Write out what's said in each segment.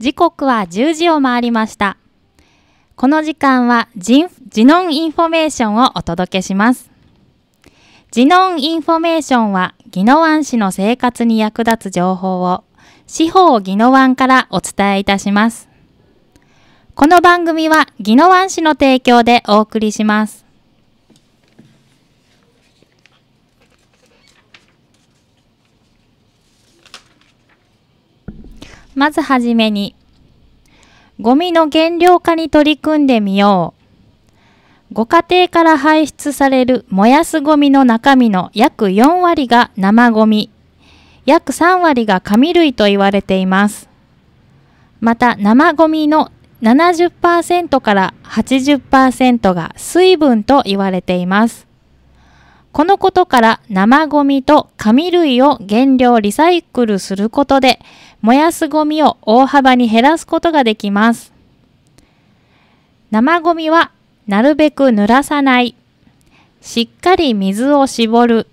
時刻は10時を回りました。この時間はジノンインフォメーションをお届けします。ジノンインフォメーションは、宜野湾市の生活に役立つ情報を、司法宜野湾からお伝えいたします。この番組は、宜野湾市の提供でお送りします。まずはじめに、ゴミの減量化に取り組んでみよう。ご家庭から排出される燃やすゴミの中身の約4割が生ゴミ、約3割が紙類と言われています。また生ゴミの70%から80%が水分と言われています。このことから生ゴミと紙類を原料リサイクルすることで燃やすゴミを大幅に減らすことができます。生ゴミはなるべく濡らさない。しっかり水を絞る。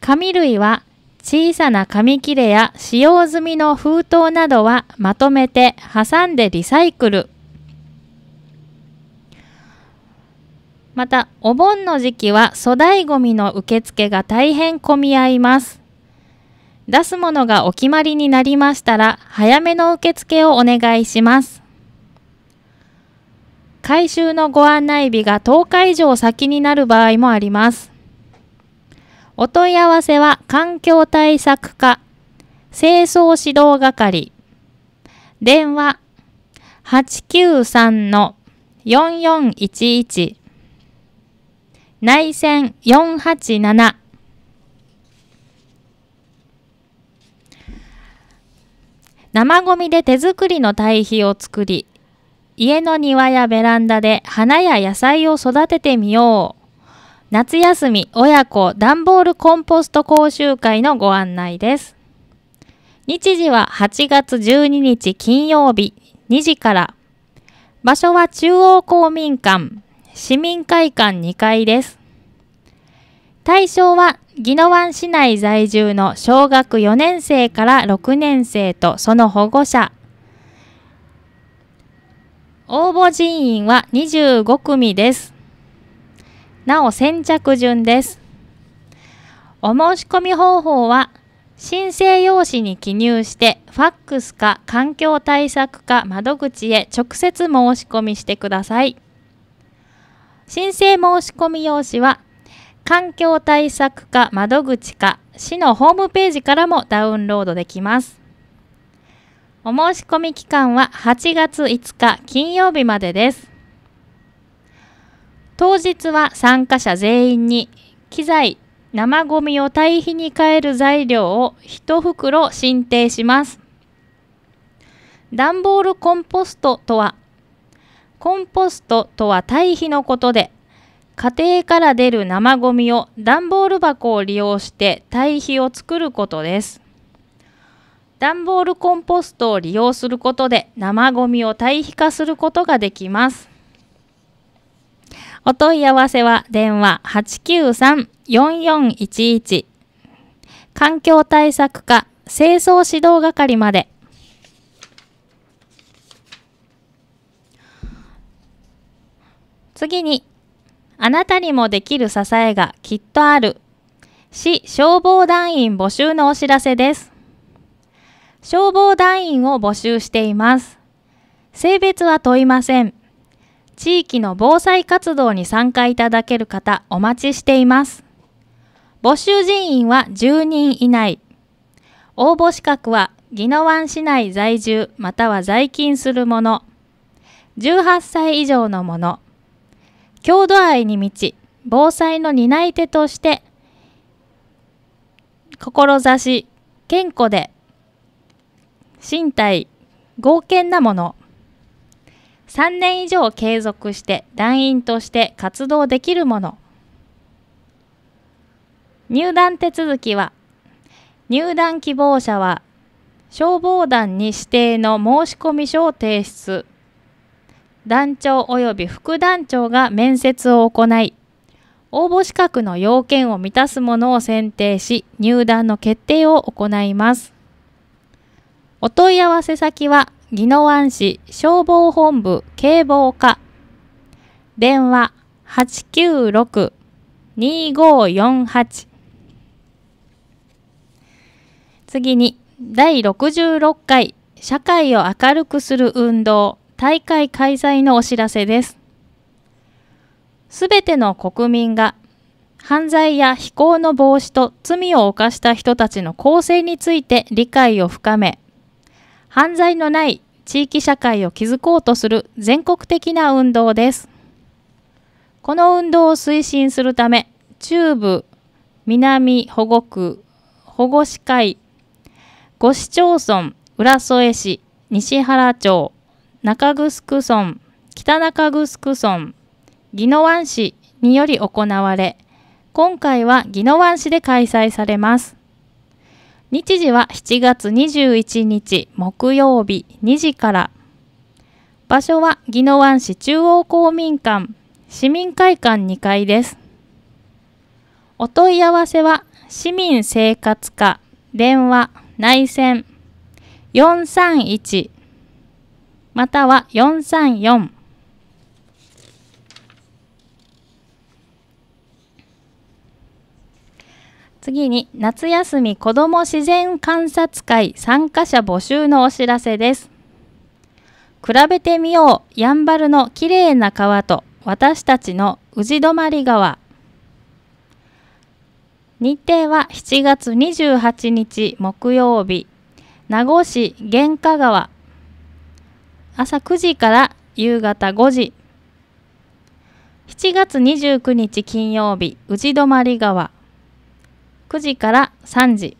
紙類は小さな紙切れや使用済みの封筒などはまとめて挟んでリサイクル。また、お盆の時期は粗大ごみの受付が大変混み合います。出すものがお決まりになりましたら、早めの受付をお願いします。回収のご案内日が10日以上先になる場合もあります。お問い合わせは環境対策課、清掃指導係、電話893-4411、内線487生ごみで手作りの堆肥を作り、家の庭やベランダで花や野菜を育ててみよう。夏休み親子段ボールコンポスト講習会のご案内です。日時は8月12日金曜日2時から。場所は中央公民館、市民会館2階です。対象は宜野湾市内在住の小学4年生から6年生とその保護者。応募人員は25組です。なお先着順です。お申し込み方法は、申請用紙に記入して、ファックスか環境対策課窓口へ直接申し込みしてください。申請申し込み用紙は環境対策課窓口課市のホームページからもダウンロードできます。お申し込み期間は8月5日金曜日までです。当日は参加者全員に機材、生ゴミを堆肥に変える材料を一袋申請します。段ボールコンポストとはコンポストとは堆肥のことで家庭から出る生ごみを段ボール箱を利用して堆肥を作ることです。段ボールコンポストを利用することで生ごみを堆肥化することができます。お問い合わせは電話893-4411環境対策課清掃指導係まで次にあなたにもできる支えがきっとある。市消防団員募集のお知らせです。消防団員を募集しています。性別は問いません。地域の防災活動に参加いただける方お待ちしています。募集人員は10人以内。応募資格は宜野湾市内在住または在勤するもの。18歳以上のもの。郷土愛に満ち防災の担い手として志健康で身体剛健なもの3年以上継続して団員として活動できるもの入団手続きは入団希望者は消防団に指定の申込書を提出団長及び副団長が面接を行い、応募資格の要件を満たすものを選定し、入団の決定を行います。お問い合わせ先は、宜野湾市消防本部警防課、電話896-2548。次に、第66回、社会を明るくする運動大会開催のお知らせです。すべての国民が犯罪や非行の防止と罪を犯した人たちの構成について理解を深め、犯罪のない地域社会を築こうとする全国的な運動です。この運動を推進するため、中部、南保護区、保護士会、五市町村、浦添市、西原町、中城村、北中城村、宜野湾市により行われ、今回は宜野湾市で開催されます。日時は7月21日木曜日2時から。場所は宜野湾市中央公民館市民会館2階です。お問い合わせは市民生活課電話内線431または434次に夏休み子ども自然観察会参加者募集のお知らせです比べてみようやんばるのきれいな川と私たちの宇治泊川日程は7月28日木曜日名護市玄華川朝9時から夕方5時7月29日金曜日宇治泊川9時から3時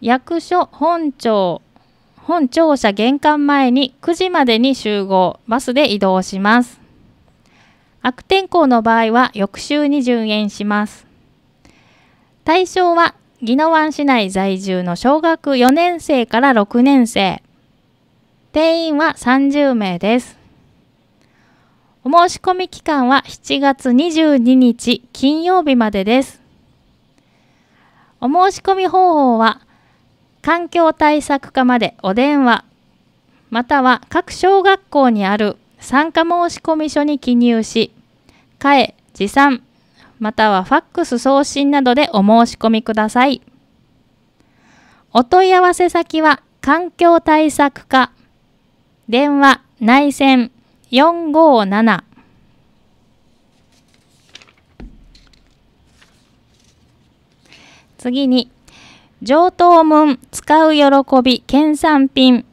役所本庁本庁舎玄関前に9時までに集合バスで移動します悪天候の場合は翌週に順延します対象は宜野湾市内在住の小学4年生から6年生。定員は30名です。お申し込み期間は7月22日金曜日までです。お申し込み方法は、環境対策課までお電話、または各小学校にある参加申込書に記入し、かえ、持参、またはファックス送信などでお申し込みください。お問い合わせ先は環境対策課電話内線457次に上等文使う喜び県産品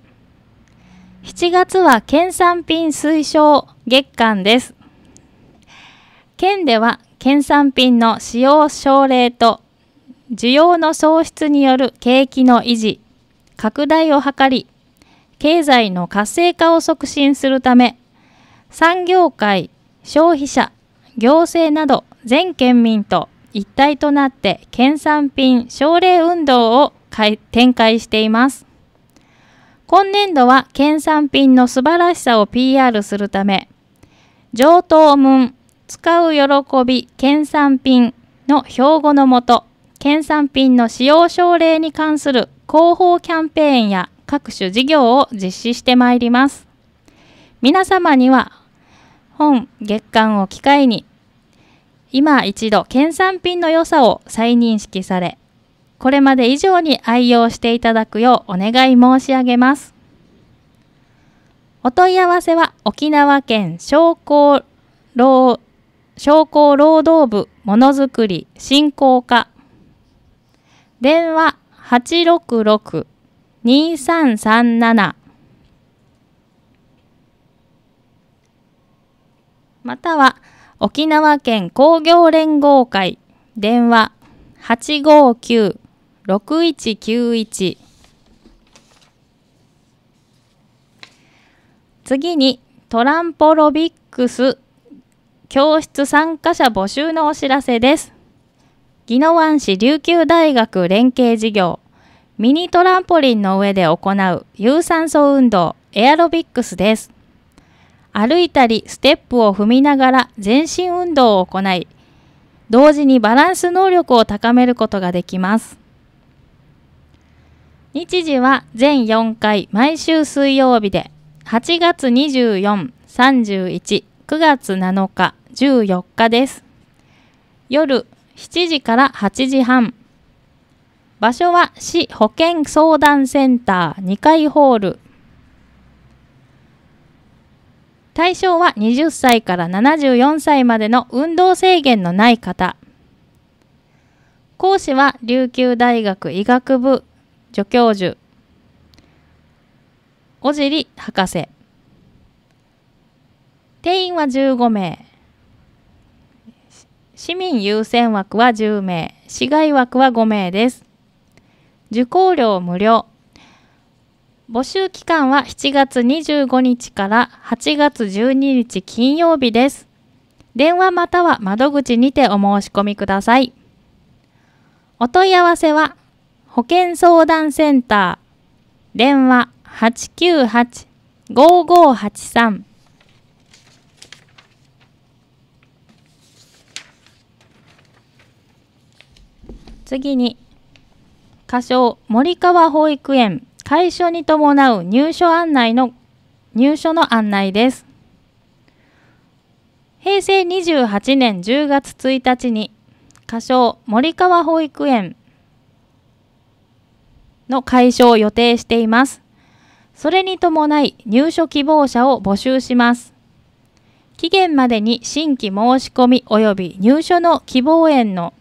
7月は県産品推奨月間です県では県産品の使用奨励と需要の創出による景気の維持、拡大を図り、経済の活性化を促進するため、産業界、消費者、行政など全県民と一体となって県産品奨励運動を展開しています。今年度は県産品の素晴らしさを PR するため、上等文使う喜び、県産品の標語のもと、県産品の使用奨励に関する広報キャンペーンや各種事業を実施してまいります。皆様には、本月間を機会に、今一度県産品の良さを再認識され、これまで以上に愛用していただくようお願い申し上げます。お問い合わせは沖縄県商工労商工労働部ものづくり振興課電話866-2337または沖縄県工業連合会電話859-6191次にトランポロビックス教室参加者募集のお知らせです。宜野湾市琉球大学連携事業ミニトランポリンの上で行う有酸素運動エアロビックスです。歩いたりステップを踏みながら全身運動を行い、同時にバランス能力を高めることができます。日時は全4回毎週水曜日で8月24、31、9月7日14日です夜7時から8時半場所は市保健相談センター2階ホール対象は20歳から74歳までの運動制限のない方講師は琉球大学医学部助教授小尻博士定員は15名市民優先枠は10名市外枠は5名です受講料無料募集期間は7月25日から8月12日金曜日です電話または窓口にてお申し込みくださいお問い合わせは保険相談センター電話898-5583次に仮称森川保育園会所に伴う入所案内の入所の案内です平成28年10月1日に仮称森川保育園の解消を予定していますそれに伴い入所希望者を募集します期限までに新規申し込み及び入所の希望園の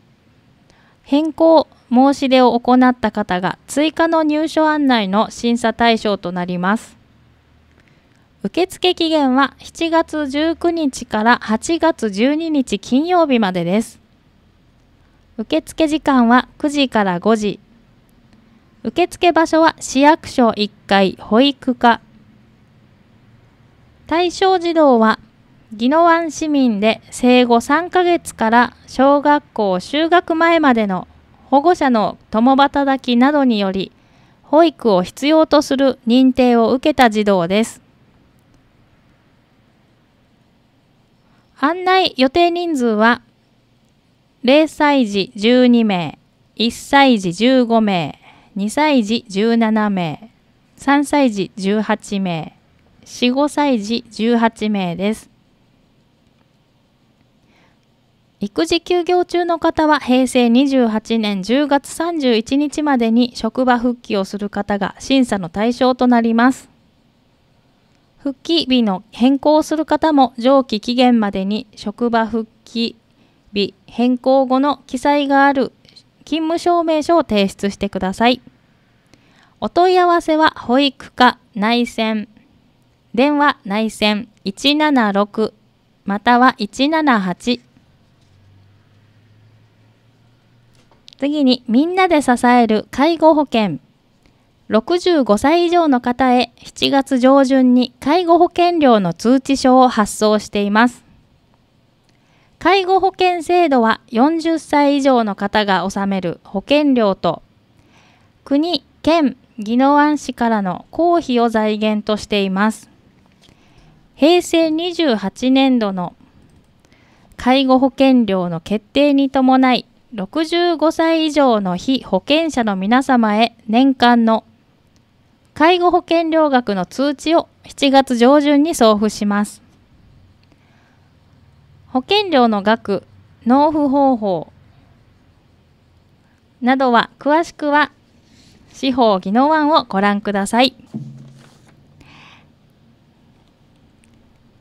変更申し出を行った方が追加の入所案内の審査対象となります。受付期限は7月19日から8月12日金曜日までです。受付時間は9時から5時。受付場所は市役所1階保育課。対象児童は宜野湾市民で生後3ヶ月から小学校就学前までの保護者の共働きなどにより保育を必要とする認定を受けた児童です。案内予定人数は0歳児12名、1歳児15名、2歳児17名、3歳児18名、4、5歳児18名です。育児休業中の方は平成28年10月31日までに職場復帰をする方が審査の対象となります。復帰日の変更をする方も上記期限までに職場復帰日変更後の記載がある勤務証明書を提出してください。お問い合わせは保育課内線電話内線176または178次にみんなで支える介護保険65歳以上の方へ7月上旬に介護保険料の通知書を発送しています介護保険制度は40歳以上の方が納める保険料と国県宜野湾市からの公費を財源としています平成28年度の介護保険料の決定に伴い65歳以上の非保険者の皆様へ年間の介護保険料額の通知を7月上旬に送付します。保険料の額、納付方法などは詳しくは司法技能案をご覧ください。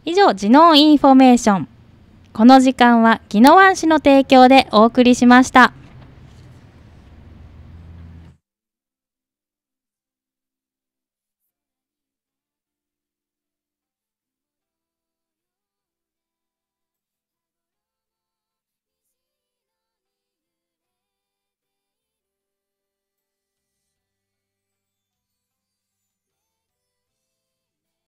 以上、次能インフォメーション。この時間は宜野湾市の提供でお送りしました。